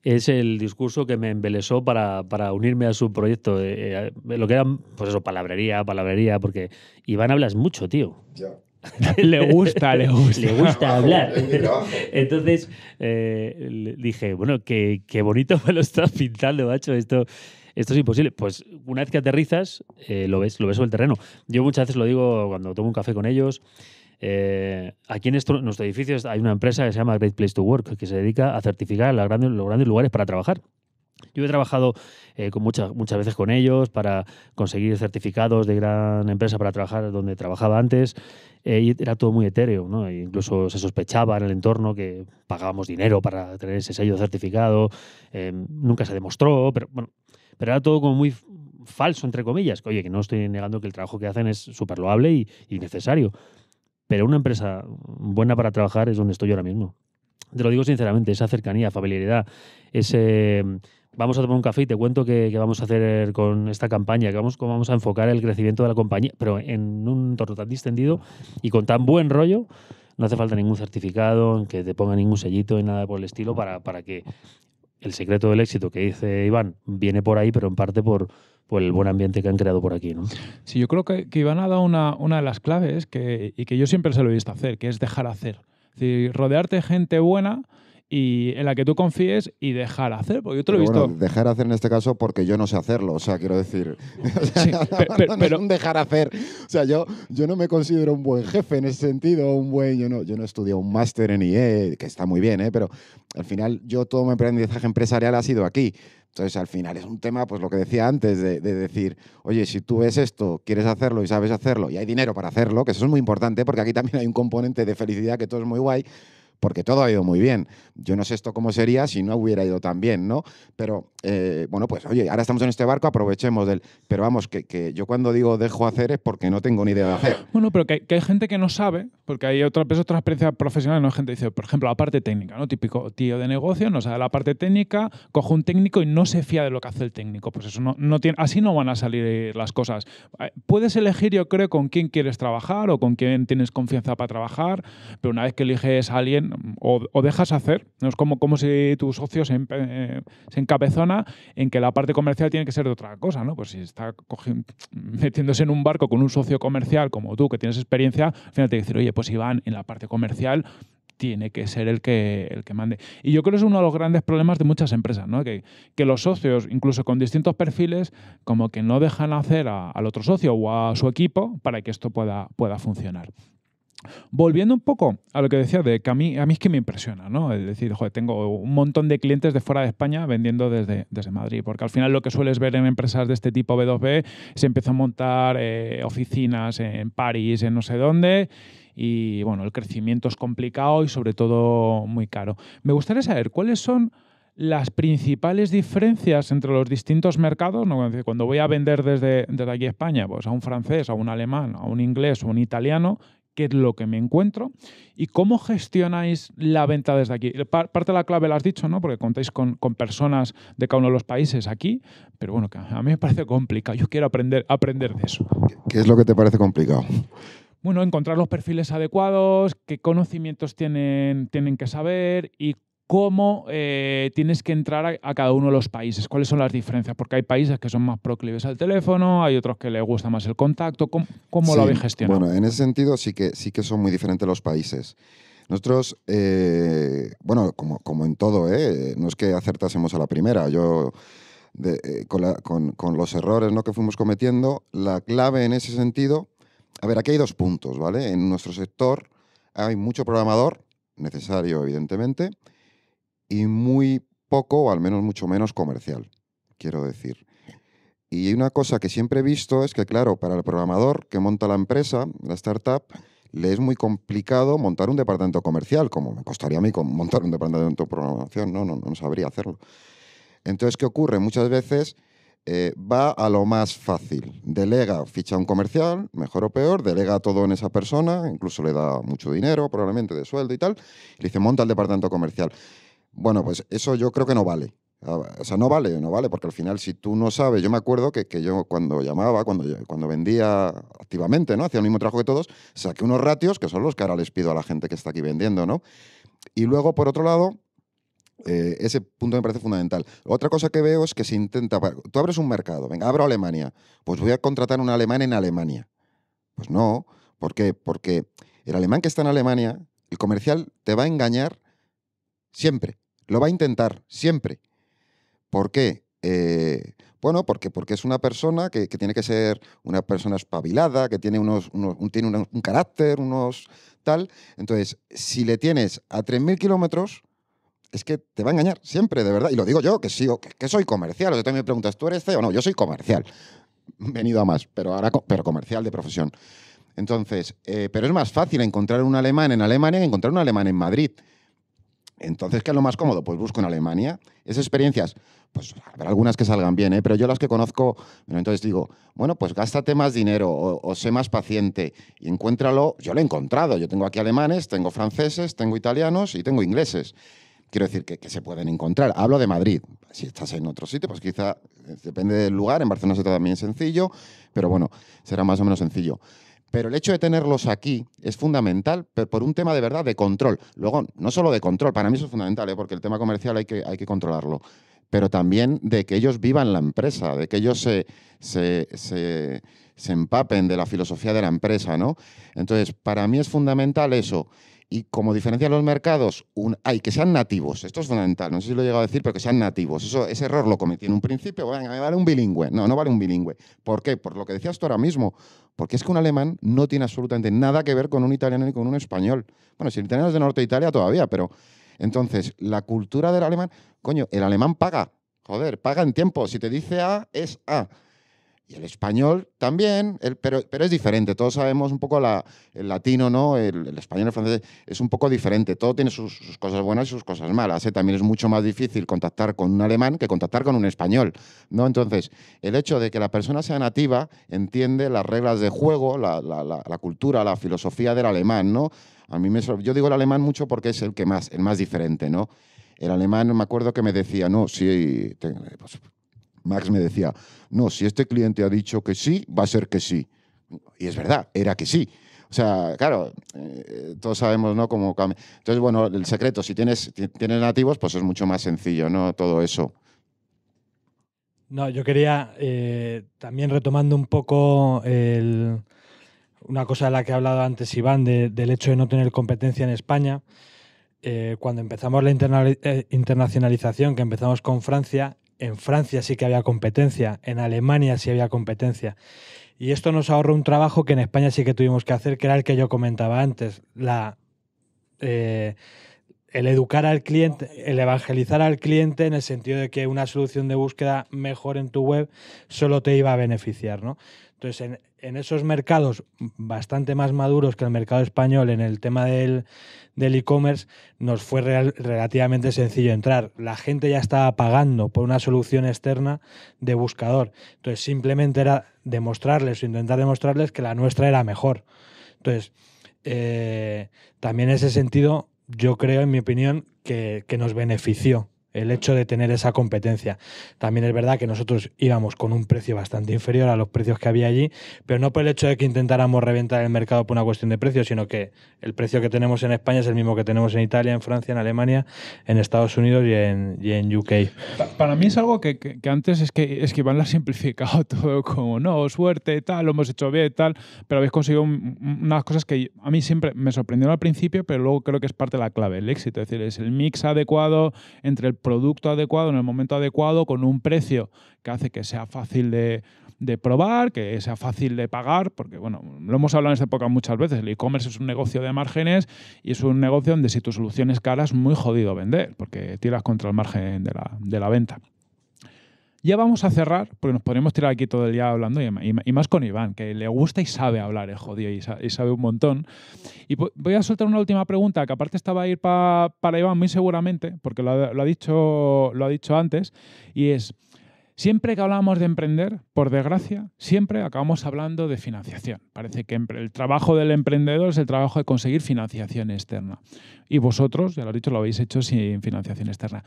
es el discurso que me embelesó para, unirme a su proyecto. Eh, lo que era, pues eso, palabrería, palabrería, porque Iván hablas mucho, tío. Ya. le gusta, le gusta. hablar. Entonces eh, dije, bueno, qué, bonito me lo estás pintando, macho, esto, esto es imposible. Pues una vez que aterrizas, eh, lo, ves, lo ves sobre el terreno. Yo muchas veces lo digo cuando tomo un café con ellos. Eh, aquí en, nuestro edificio hay una empresa que se llama Great Place to Work, que se dedica a certificar los grandes lugares para trabajar. Yo he trabajado eh, con muchas, muchas veces con ellos para conseguir certificados de gran empresa para trabajar donde trabajaba antes eh, y era todo muy etéreo. ¿no? E incluso se sospechaba en el entorno que pagábamos dinero para tener ese sello certificado. Eh, nunca se demostró, pero, bueno, pero era todo como muy falso, entre comillas. Oye, que no estoy negando que el trabajo que hacen es súper loable y, y necesario. Pero una empresa buena para trabajar es donde estoy ahora mismo te lo digo sinceramente, esa cercanía, familiaridad, ese, vamos a tomar un café y te cuento qué, vamos a hacer con esta campaña, que vamos, cómo vamos a enfocar el crecimiento de la compañía, pero en un entorno tan distendido y con tan buen rollo no hace falta ningún certificado, que te ponga ningún sellito y nada por el estilo para, para que el secreto del éxito que dice Iván viene por ahí, pero en parte por, por el buen ambiente que han creado por aquí. ¿no? Sí, yo creo que, Iván ha dado una, una de las claves que, y que yo siempre se lo he visto hacer, que es dejar hacer. Es decir, rodearte de gente buena y en la que tú confíes y dejar hacer, porque yo te lo he visto. dejar hacer en este caso porque yo no sé hacerlo, o sea, quiero decir. pero, es un dejar hacer. O sea, yo, yo no me considero un buen jefe en ese sentido, un buen. Yo no, yo no estudié un máster en IE, que está muy bien, ¿eh? pero al final yo todo mi aprendizaje empresarial ha sido aquí. Entonces, al final es un tema, pues lo que decía antes, de, de, decir, oye, si tú ves esto, quieres hacerlo y sabes hacerlo, y hay dinero para hacerlo, que eso es muy importante, porque aquí también hay un componente de felicidad que todo es muy guay, porque todo ha ido muy bien. Yo no sé esto cómo sería si no hubiera ido tan bien, ¿no? Pero, eh, bueno, pues oye, ahora estamos en este barco, aprovechemos del... Pero vamos, que, yo cuando digo dejo hacer es porque no tengo ni idea de hacer. Bueno, pero que, hay gente que no sabe, porque hay otra, otra experiencia profesional, ¿no? Gente dice, por ejemplo, la parte técnica, ¿no? Típico tío de negocio, no sabe la parte técnica, cojo un técnico y no se fía de lo que hace el técnico. Pues eso no, no tiene, así no van a salir eh, las cosas. Eh, puedes elegir, yo creo, con quién quieres trabajar o con quién tienes confianza para trabajar, pero una vez que eliges a alguien, o, dejas hacer. ¿no? Es como, si tu socio se, encapezona en que la parte comercial tiene que ser de otra cosa. ¿no? Pues si está metiéndose en un barco con un socio comercial como tú, que tienes experiencia, al final te decir, oye, pues Iván, en la parte comercial tiene que ser el que, el que mande. Y yo creo que es uno de los grandes problemas de muchas empresas, ¿no? que, que los socios, incluso con distintos perfiles, como que no dejan hacer al otro socio o a su equipo para que esto pueda, pueda funcionar. Volviendo un poco a lo que decía de que a mí, es que me impresiona, ¿no? Es decir, tengo un montón de clientes de fuera de España vendiendo desde, Madrid, porque al final lo que sueles ver en empresas de este tipo B2B se empieza a montar eh, oficinas en París, en no sé dónde, y bueno, el crecimiento es complicado y sobre todo muy caro. Me gustaría saber cuáles son las principales diferencias entre los distintos mercados, ¿no? cuando voy a vender desde, desde aquí a España, pues a un francés, a un alemán, a un inglés o un italiano, es lo que me encuentro y cómo gestionáis la venta desde aquí. Parte de la clave la has dicho, ¿no? Porque contáis con, personas de cada uno de los países aquí, pero bueno, a mí me parece complicado. Yo quiero aprender, aprender de eso. ¿Qué es lo que te parece complicado? bueno, encontrar los perfiles adecuados, qué conocimientos tienen, tienen que saber y cómo eh, tienes que entrar a, cada uno de los países, cuáles son las diferencias, porque hay países que son más proclives al teléfono, hay otros que les gusta más el contacto, ¿cómo, lo habéis gestionado? Bueno, en ese sentido sí que, sí que son muy diferentes los países. Nosotros, eh, bueno, como, como, en todo, ¿eh? no es que acertásemos a la primera, yo... con, con, los errores ¿no? que fuimos cometiendo, la clave en ese sentido, a ver, aquí hay dos puntos, ¿vale? En nuestro sector hay mucho programador, necesario evidentemente, y muy poco, o al menos mucho menos comercial, quiero decir. Y una cosa que siempre he visto es que, claro, para el programador que monta la empresa, la startup, le es muy complicado montar un departamento comercial, como me costaría a mí montar un departamento de programación, no, no, sabría hacerlo. Entonces, ¿qué ocurre? Muchas veces eh, va a lo más fácil. Delega, ficha un comercial, mejor o peor, delega todo en esa persona, incluso le da mucho dinero, probablemente de sueldo y tal, le dice, monta el departamento comercial. Bueno, pues eso yo creo que no vale. Ah, o sea, no vale, no vale, porque al final si tú no sabes, yo me acuerdo que, yo cuando llamaba, cuando, cuando vendía activamente, ¿no? Hacía el mismo trabajo que todos, saqué unos ratios, que son los que ahora les pido a la gente que está aquí vendiendo, ¿no? Y luego, por otro lado, eh, ese punto me parece fundamental. Otra cosa que veo es que se intenta, tú abres un mercado, venga, abro Alemania, pues voy a contratar un alemán en Alemania. Pues no, ¿por qué? Porque el alemán que está en Alemania, el comercial te va a engañar siempre. Lo va a intentar, siempre. ¿Por qué? Eh, bueno, porque, porque es una persona que, tiene que ser una persona espabilada, que tiene, unos, un, tiene un carácter, unos tal. Entonces, si le tienes a 3.000 kilómetros, es que te va a engañar siempre, de verdad. Y lo digo yo, que, que, soy comercial. O sea, tú me preguntas, ¿tú eres O No, yo soy comercial. Venido a más, pero ahora pero comercial de profesión. Entonces, eh, pero es más fácil encontrar un alemán en Alemania que encontrar un alemán en Madrid. Entonces, ¿qué es lo más cómodo? Pues busco en Alemania. Esas experiencias, pues habrá algunas que salgan bien, ¿eh? pero yo las que conozco, entonces digo, bueno, pues gástate más dinero o, sé más paciente y encuéntralo. Yo lo he encontrado. Yo tengo aquí alemanes, tengo franceses, tengo italianos y tengo ingleses. Quiero decir que, se pueden encontrar. Hablo de Madrid. Si estás en otro sitio, pues quizá eh, depende del lugar. En Barcelona se también sencillo, pero bueno, será más o menos sencillo. Pero el hecho de tenerlos aquí es fundamental pero por un tema de verdad de control. Luego, no solo de control, para mí eso es fundamental, ¿eh? porque el tema comercial hay que, hay que controlarlo, pero también de que ellos vivan la empresa, de que ellos se, se, se empapen de la filosofía de la empresa. ¿no? Entonces, para mí es fundamental eso. Y como diferencia de los mercados, un, hay que sean nativos. Esto es fundamental. No sé si lo he llegado a decir, pero que sean nativos. Eso, ese error lo cometí en un principio. Venga, me vale un bilingüe. No, no vale un bilingüe. ¿Por qué? Por lo que decías tú ahora mismo. Porque es que un alemán no tiene absolutamente nada que ver con un italiano ni con un español. Bueno, si el italiano es de norte de Italia todavía, pero. Entonces, la cultura del alemán. Coño, el alemán paga. Joder, paga en tiempo. Si te dice A, es A. Y el español también, pero, es diferente. Todos sabemos un poco el latino, ¿no? El, español, el francés, es un poco diferente. Todo tiene sus, cosas buenas y sus cosas malas. ¿eh? También es mucho más difícil contactar con un alemán que contactar con un español, ¿no? Entonces, el hecho de que la persona sea nativa entiende las reglas de juego, la, cultura, la filosofía del alemán, ¿no? A mí me, yo digo el alemán mucho porque es el que más, el más diferente, ¿no? El alemán me acuerdo que me decía, no, sí, pues, Max me decía, no, si este cliente ha dicho que sí, va a ser que sí. Y es verdad, era que sí. O sea, claro, eh, todos sabemos, ¿no? Cómo Entonces, bueno, el secreto, si tienes, nativos, pues es mucho más sencillo, ¿no? Todo eso. No, yo quería, eh, también retomando un poco una cosa de la que ha hablado antes Iván, del hecho de no tener competencia en España, eh, cuando empezamos la internacionalización, que empezamos con Francia, en Francia sí que había competencia, en Alemania sí había competencia. Y esto nos ahorra un trabajo que en España sí que tuvimos que hacer, que era el que yo comentaba antes, la, eh, el educar al cliente, el evangelizar al cliente en el sentido de que una solución de búsqueda mejor en tu web solo te iba a beneficiar. ¿no? Entonces, en, en esos mercados bastante más maduros que el mercado español en el tema del e-commerce, nos fue relativamente sencillo entrar. La gente ya estaba pagando por una solución externa de buscador. Entonces, simplemente era demostrarles o intentar demostrarles que la nuestra era mejor. Entonces, eh, también en ese sentido, yo creo, en mi opinión, que nos benefició el hecho de tener esa competencia. También es verdad que nosotros íbamos con un precio bastante inferior a los precios que había allí, pero no por el hecho de que intentáramos reventar el mercado por una cuestión de precio, sino que el precio que tenemos en España es el mismo que tenemos en Italia, en Francia, en Alemania, en Estados Unidos y en, en UK. Para mí es algo que, antes es que, es que Iván lo ha simplificado todo como, no, suerte, tal, lo hemos hecho bien, tal, pero habéis conseguido unas cosas que a mí siempre me sorprendieron al principio, pero luego creo que es parte de la clave, el éxito, es decir, es el mix adecuado entre el producto adecuado en el momento adecuado con un precio que hace que sea fácil de, probar, que sea fácil de pagar, porque bueno, lo hemos hablado en esta época muchas veces, el e-commerce es un negocio de márgenes y es un negocio donde si tu solución es cara es muy jodido vender, porque tiras contra el margen de la venta. Ya vamos a cerrar, porque nos podríamos tirar aquí todo el día hablando, y, más con Iván, que le gusta y sabe hablar, el eh, jodido, y, sabe un montón. Y voy a soltar una última pregunta, que aparte estaba a ir para Iván muy seguramente, porque dicho, lo ha dicho antes, y es... Siempre que hablamos de emprender, por desgracia, siempre acabamos hablando de financiación. Parece que el trabajo del emprendedor es el trabajo de conseguir financiación externa. Y vosotros, ya lo he dicho, lo habéis hecho sin financiación externa.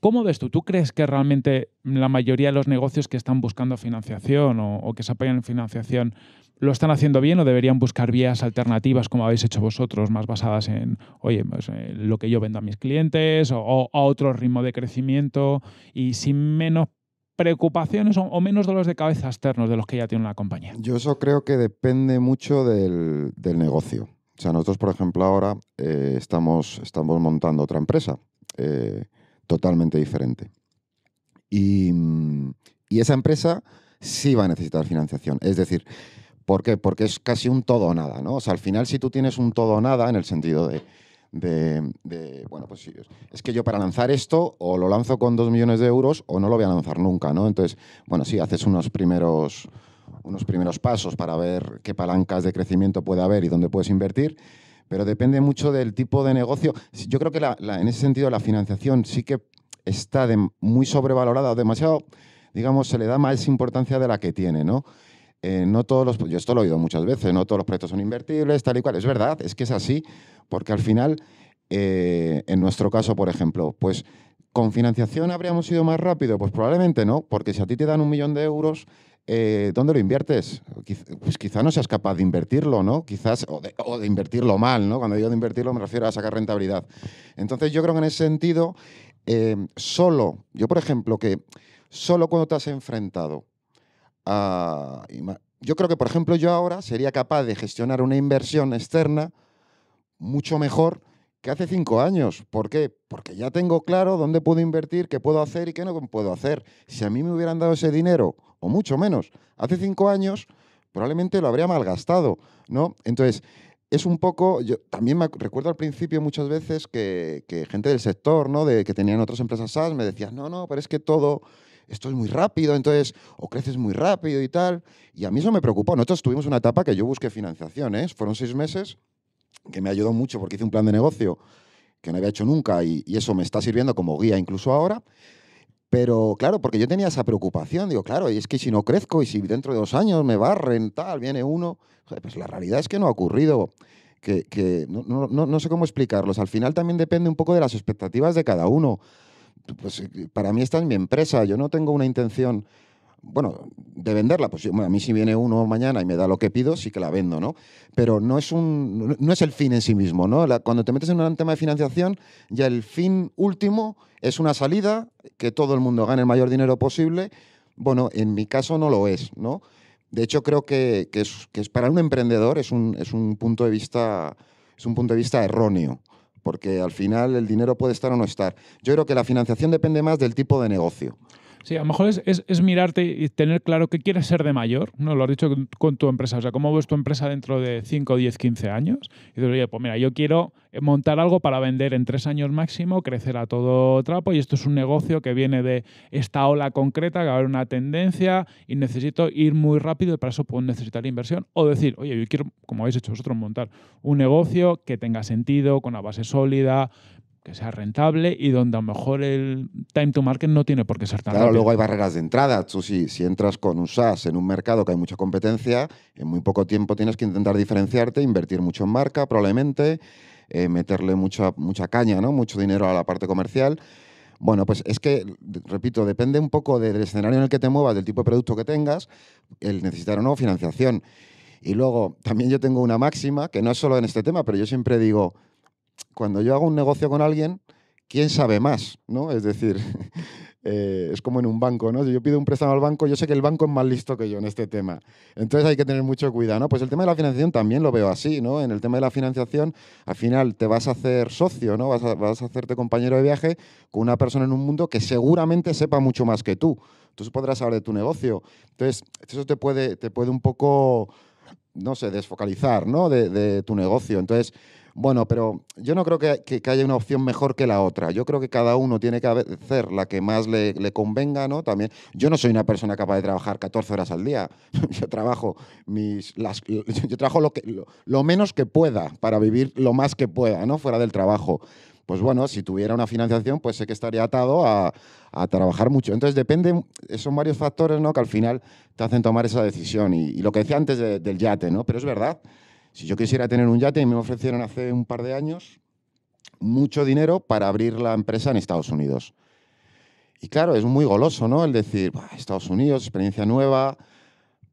¿Cómo ves tú? ¿Tú crees que realmente la mayoría de los negocios que están buscando financiación o, que se apoyan en financiación lo están haciendo bien o deberían buscar vías alternativas como habéis hecho vosotros, más basadas en, oye, pues, eh, lo que yo vendo a mis clientes o a otro ritmo de crecimiento y sin menos preocupaciones o, menos dolores de cabeza externos de los que ya tiene la compañía? Yo eso creo que depende mucho del, negocio. O sea, nosotros, por ejemplo, ahora eh, estamos, estamos montando otra empresa eh, totalmente diferente. Y, y, esa empresa sí va a necesitar financiación. Es decir, ¿por qué? Porque es casi un todo o nada, ¿no? O sea, al final, si tú tienes un todo o nada, en el sentido de de, bueno, pues sí, es que yo para lanzar esto o lo lanzo con dos millones de euros o no lo voy a lanzar nunca, ¿no? Entonces, bueno, sí, haces unos primeros, unos primeros pasos para ver qué palancas de crecimiento puede haber y dónde puedes invertir, pero depende mucho del tipo de negocio. Yo creo que en ese sentido la financiación sí que está de, muy sobrevalorada o demasiado, digamos, se le da más importancia de la que tiene, ¿no? Eh, no todos los, yo esto lo he oído muchas veces, no todos los proyectos son invertibles, tal y cual. Es verdad, es que es así, porque al final, eh, en nuestro caso, por ejemplo, pues con financiación habríamos ido más rápido, pues probablemente no, porque si a ti te dan un millón de euros, eh, ¿dónde lo inviertes? Pues quizá no seas capaz de invertirlo, ¿no? Quizás, o de, invertirlo mal, ¿no? Cuando digo de invertirlo me refiero a sacar rentabilidad. Entonces yo creo que en ese sentido, solo, yo por ejemplo, que solo cuando te has enfrentado yo creo que, por ejemplo, yo ahora sería capaz de gestionar una inversión externa mucho mejor que hace cinco años. ¿Por qué? Porque ya tengo claro dónde puedo invertir, qué puedo hacer y qué no puedo hacer. Si a mí me hubieran dado ese dinero, o mucho menos, hace cinco años, probablemente lo habría malgastado, ¿no? Entonces, es un poco, yo también me recuerdo al principio muchas veces que, gente del sector, ¿no? De, que tenían otras empresas SaaS, me decían, no, no, pero es que todo esto es muy rápido, entonces, o creces muy rápido y tal. Y a mí eso me preocupó. Nosotros tuvimos una etapa que yo busqué financiación, fueron seis meses, que me ayudó mucho porque hice un plan de negocio que no había hecho nunca y, eso me está sirviendo como guía incluso ahora. Pero claro, porque yo tenía esa preocupación, digo, claro, y es que si no crezco y si dentro de dos años me barren, tal, viene uno, pues la realidad es que no ha ocurrido, que, no, no, no, sé cómo explicarlos. Al final también depende un poco de las expectativas de cada uno. Pues, eh, para mí esta es mi empresa, yo no tengo una intención, bueno, de venderla, pues a mí si viene uno mañana y me da lo que pido, sí que la vendo, ¿no? Pero no es, no es el fin en sí mismo, ¿no? cuando te metes en un tema de financiación, ya el fin último es una salida, que todo el mundo gane el mayor dinero posible. Bueno, en mi caso no lo es, ¿no? De hecho, creo que, para un emprendedor es un punto de vista es un punto de vista erróneo porque al final el dinero puede estar o no estar. Yo creo que la financiación depende más del tipo de negocio. Sí, a lo mejor es, mirarte y tener claro que quieres ser de mayor, ¿no? Lo has dicho con, tu empresa, o sea, cómo ves tu empresa dentro de 5, 10, 15 años. Y dices, oye, pues mira, yo quiero eh, montar algo para vender en tres años máximo, crecer a todo trapo, y esto es un negocio que viene de esta ola concreta, que va a haber una tendencia, y necesito ir muy rápido, y para eso puedo necesitar inversión. O decir, oye, yo quiero, como habéis hecho vosotros, montar un negocio que tenga sentido, con una base sólida, que sea rentable y donde a lo mejor el time to market no tiene por qué ser tan Claro, luego hay barreras de entrada. Tú, si, si entras con un SaaS en un mercado que hay mucha competencia, en muy poco tiempo tienes que intentar diferenciarte, invertir mucho en marca probablemente, eh, meterle mucha, mucha caña, ¿no? mucho dinero a la parte comercial. Bueno, pues es que, repito, depende un poco del escenario en el que te muevas, del tipo de producto que tengas, el necesitar o no financiación. Y luego, también yo tengo una máxima, que no es solo en este tema, pero yo siempre digo, cuando yo hago un negocio con alguien, ¿quién sabe más? ¿no? Es decir, eh, es como en un banco, ¿no? yo pido un préstamo al banco, yo sé que el banco es más listo que yo en este tema. Entonces hay que tener mucho cuidado, Pues el tema de la financiación también lo veo así, ¿no? En el tema de la financiación, al final te vas a hacer socio, ¿no? Vas a, hacerte compañero de viaje con una persona en un mundo que seguramente sepa mucho más que tú. Tú podrás saber de tu negocio. Entonces, eso te puede, te puede un poco, no sé, desfocalizar, ¿no? de tu negocio. Entonces, bueno, pero yo no creo que, haya una opción mejor que la otra. Yo creo que cada uno tiene que hacer la que más le, convenga, ¿no? También, yo no soy una persona capaz de trabajar 14 horas al día. yo trabajo mis, trabajo lo, menos que pueda para vivir lo más que pueda, ¿no? Fuera del trabajo pues bueno, si tuviera una financiación, pues sé que estaría atado a, trabajar mucho. Entonces depende, son varios factores ¿no? que al final te hacen tomar esa decisión. Y, lo que decía antes del yate, ¿no? Pero es verdad, si yo quisiera tener un yate, y me ofrecieron hace un par de años mucho dinero para abrir la empresa en Estados Unidos. Y claro, es muy goloso, ¿no? El decir, Estados Unidos, experiencia nueva.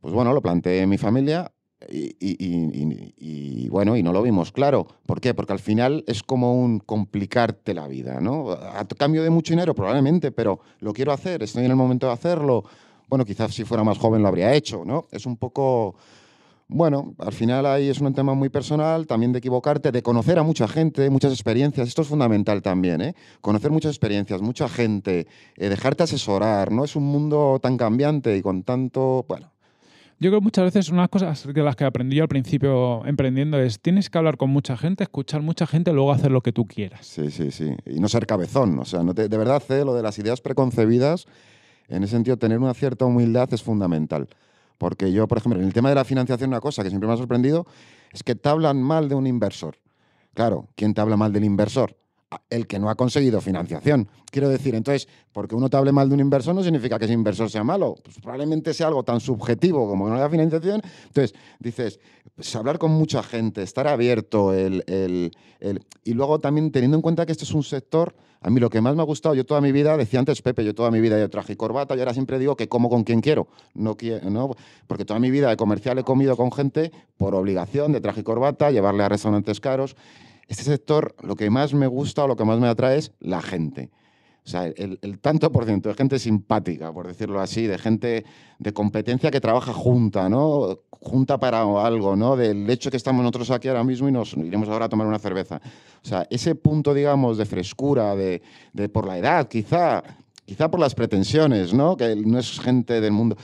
Pues bueno, lo planteé en mi familia y, y, bueno, y no lo vimos claro. ¿Por qué? Porque al final es como un complicarte la vida, ¿no? A cambio de mucho dinero, probablemente, pero lo quiero hacer, estoy en el momento de hacerlo. Bueno, quizás si fuera más joven lo habría hecho, ¿no? Es un poco bueno, al final ahí es un tema muy personal, también de equivocarte, de conocer a mucha gente, muchas experiencias. Esto es fundamental también, ¿eh? Conocer muchas experiencias, mucha gente, eh, dejarte asesorar, ¿no? Es un mundo tan cambiante y con tanto, bueno. Yo creo que muchas veces unas cosas de las que aprendí yo al principio emprendiendo es tienes que hablar con mucha gente, escuchar mucha gente, luego hacer lo que tú quieras. Sí, sí, sí. Y no ser cabezón. O sea, no te, de verdad, ¿eh? lo de las ideas preconcebidas, en ese sentido, tener una cierta humildad es fundamental. Porque yo, por ejemplo, en el tema de la financiación, una cosa que siempre me ha sorprendido es que te hablan mal de un inversor. Claro, ¿quién te habla mal del inversor? Ah, el que no ha conseguido financiación. Quiero decir, entonces, porque uno te hable mal de un inversor no significa que ese inversor sea malo. Pues probablemente sea algo tan subjetivo como no haya financiación. Entonces, dices, pues hablar con mucha gente, estar abierto, el, y luego también teniendo en cuenta que este es un sector a mí lo que más me ha gustado, yo toda mi vida, decía antes Pepe, yo toda mi vida yo traje corbata y ahora siempre digo que como con quien quiero. No, no, porque toda mi vida de comercial he comido con gente por obligación de traje corbata, llevarle a restaurantes caros. Este sector, lo que más me gusta o lo que más me atrae es la gente. O sea, el, tanto por ciento de gente simpática, por decirlo así, de gente de competencia que trabaja junta, ¿no? Junta para algo, ¿no? Del hecho que estamos nosotros aquí ahora mismo y nos iremos ahora a tomar una cerveza. O sea, ese punto, digamos, de frescura, de, por la edad, quizá, quizá por las pretensiones, ¿no? Que no es gente del mundo.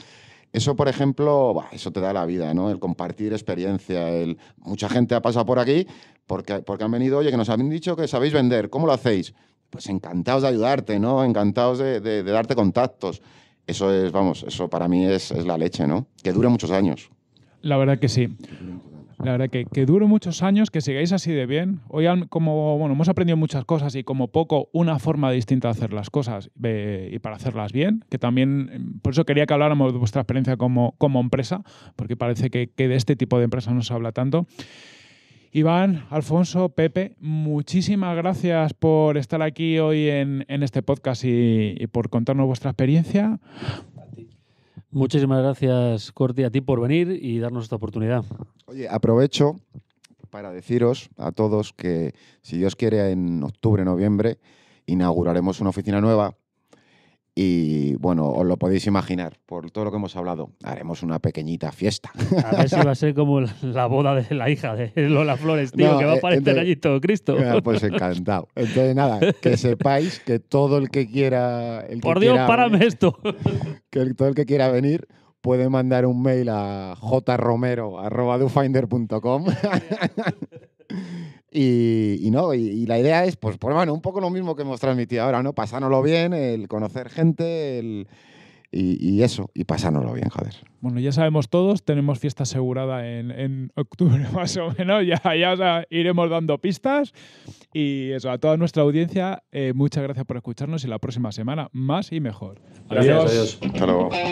Eso, por ejemplo, eso te da la vida, ¿no? El compartir experiencia. Mucha gente ha pasado por aquí porque, porque han venido, oye, que nos han dicho que sabéis vender, ¿cómo lo hacéis? pues encantados de ayudarte, ¿no? Encantados de, darte contactos. Eso es, vamos, eso para mí es, la leche, ¿no? Que dure muchos años. La verdad que sí. La verdad que, que dure muchos años, que sigáis así de bien. Hoy como, bueno, hemos aprendido muchas cosas y como poco una forma distinta de hacer las cosas y para hacerlas bien, que también, mm, por eso quería que habláramos de vuestra experiencia como, como empresa, porque parece que, que de este tipo de empresas no se habla tanto. Iván, Alfonso, Pepe, muchísimas gracias por estar aquí hoy en, este podcast y, por contarnos vuestra experiencia. Muchísimas gracias, Corti, a ti por venir y darnos esta oportunidad. Oye, aprovecho para deciros a todos que, si Dios quiere, en octubre, noviembre, inauguraremos una oficina nueva y bueno, os lo podéis imaginar, por todo lo que hemos hablado, haremos una pequeñita fiesta. A ver si va a ser como la boda de la hija de Lola Flores, tío, que va a eh, aparecer allí todo Cristo. Ah, pues encantado. Entonces, nada, que sepáis que todo el que quiera. por Dios, párame esto. Que todo el que quiera venir puede mandar un mail a jromero.com Y, no, y, la idea es, pues, pues, bueno, un poco lo mismo que hemos transmitido ahora, ¿no? Pasárnoslo bien, el conocer gente, el, y, eso, y pasárnoslo bien, joder. Bueno, ya sabemos todos, tenemos fiesta asegurada en, en octubre más o menos, ya, ya iremos dando pistas. Y eso, a toda nuestra audiencia, eh, muchas gracias por escucharnos y la próxima semana más y mejor. adiós. Hasta luego.